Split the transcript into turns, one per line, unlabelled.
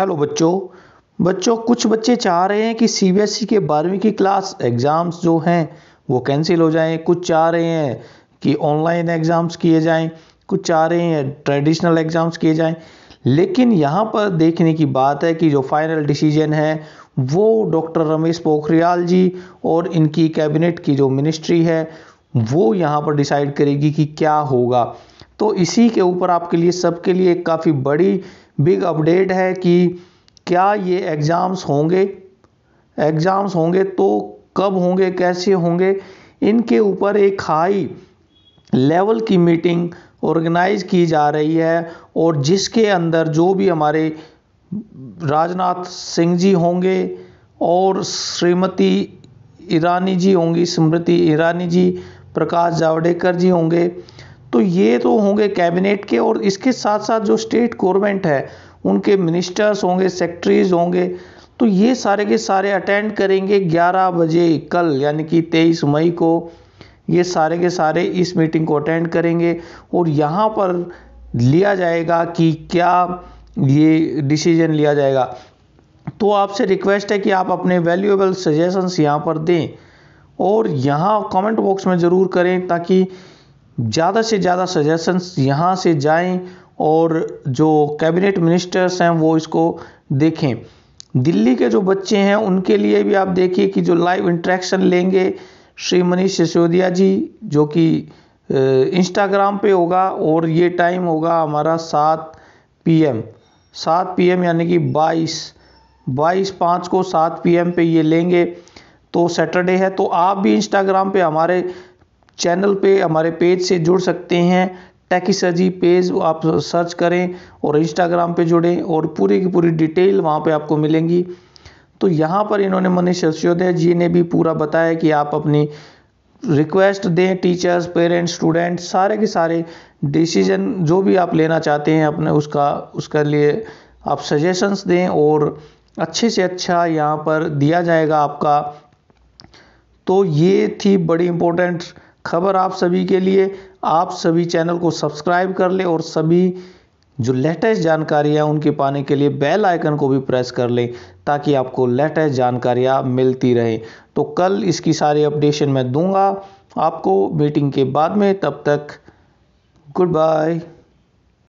hello बच्चों बच्चों कुछ बच्चे चाह रहे हैं कि सीबीएसई e के बारहवीं की क्लास एग्ज़ाम्स जो हैं वो कैंसिल हो जाएं कुछ चाह रहे हैं कि ऑनलाइन एग्ज़ाम्स किए जाएं कुछ चाह रहे हैं ट्रेडिशनल एग्ज़ाम्स किए जाएं लेकिन यहाँ पर देखने की बात है कि जो फाइनल डिसीजन है वो डॉक्टर रमेश पोखरियाल जी और इनकी कैबिनेट की जो मिनिस्ट्री है वो यहाँ पर डिसाइड करेगी कि क्या होगा तो इसी के ऊपर आपके लिए सबके लिए एक काफ़ी बड़ी बिग अपडेट है कि क्या ये एग्ज़ाम्स होंगे एग्ज़ाम्स होंगे तो कब होंगे कैसे होंगे इनके ऊपर एक हाई लेवल की मीटिंग ऑर्गेनाइज की जा रही है और जिसके अंदर जो भी हमारे राजनाथ सिंह जी होंगे और श्रीमती ईरानी जी होंगी स्मृति ईरानी जी प्रकाश जावड़ेकर जी होंगे तो ये तो होंगे कैबिनेट के और इसके साथ साथ जो स्टेट गवर्नमेंट है उनके मिनिस्टर्स होंगे सेक्रेटरीज होंगे तो ये सारे के सारे अटेंड करेंगे 11 बजे कल यानी कि 23 मई को ये सारे के सारे इस मीटिंग को अटेंड करेंगे और यहाँ पर लिया जाएगा कि क्या ये डिसीजन लिया जाएगा तो आपसे रिक्वेस्ट है कि आप अपने वैल्यूएबल सजेशंस यहाँ पर दें और यहाँ कमेंट बॉक्स में ज़रूर करें ताकि ज़्यादा से ज़्यादा सजेशंस यहाँ से जाएं और जो कैबिनेट मिनिस्टर्स हैं वो इसको देखें दिल्ली के जो बच्चे हैं उनके लिए भी आप देखिए कि जो लाइव इंट्रैक्शन लेंगे श्री मनीष सिसोदिया जी जो कि इंस्टाग्राम पे होगा और ये टाइम होगा हमारा सात पीएम सात पीएम यानी कि बाईस बाईस पाँच को सात पीएम पे ये लेंगे तो सैटरडे है तो आप भी इंस्टाग्राम पे हमारे चैनल पे हमारे पेज से जुड़ सकते हैं टैकी पेज आप सर्च करें और इंस्टाग्राम पे जुड़ें और पूरी की पूरी डिटेल वहाँ पे आपको मिलेंगी तो यहाँ पर इन्होंने मनीष यशोदय जी ने भी पूरा बताया कि आप अपनी रिक्वेस्ट दें टीचर्स पेरेंट्स स्टूडेंट सारे के सारे डिसीजन जो भी आप लेना चाहते हैं अपने उसका उसके लिए आप सजेशंस दें और अच्छे से अच्छा यहाँ पर दिया जाएगा आपका तो ये थी बड़ी इम्पोर्टेंट खबर आप सभी के लिए आप सभी चैनल को सब्सक्राइब कर लें और सभी जो लेटेस्ट जानकारियाँ उनके पाने के लिए बेल आइकन को भी प्रेस कर लें ताकि आपको लेटेस्ट जानकारियाँ मिलती रहे तो कल इसकी सारी अपडेशन मैं दूंगा आपको मीटिंग के बाद में तब तक गुड बाय